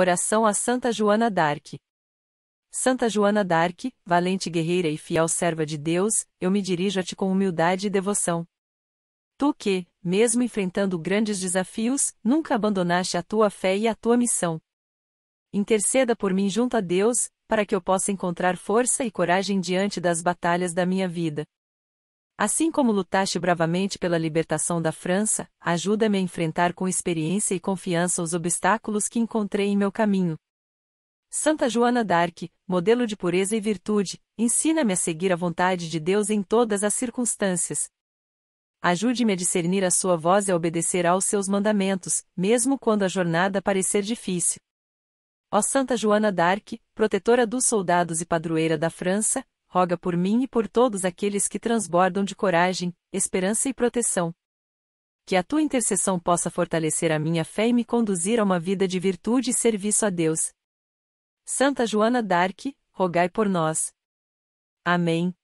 Oração a Santa Joana d'Arc. Santa Joana d'Arc, valente guerreira e fiel serva de Deus, eu me dirijo a ti com humildade e devoção. Tu que, mesmo enfrentando grandes desafios, nunca abandonaste a tua fé e a tua missão. Interceda por mim junto a Deus, para que eu possa encontrar força e coragem diante das batalhas da minha vida. Assim como lutaste bravamente pela libertação da França, ajuda-me a enfrentar com experiência e confiança os obstáculos que encontrei em meu caminho. Santa Joana d'Arc, modelo de pureza e virtude, ensina-me a seguir a vontade de Deus em todas as circunstâncias. Ajude-me a discernir a sua voz e a obedecer aos seus mandamentos, mesmo quando a jornada parecer difícil. Ó Santa Joana d'Arc, protetora dos soldados e padroeira da França, roga por mim e por todos aqueles que transbordam de coragem, esperança e proteção. Que a tua intercessão possa fortalecer a minha fé e me conduzir a uma vida de virtude e serviço a Deus. Santa Joana d'Arc, rogai por nós. Amém.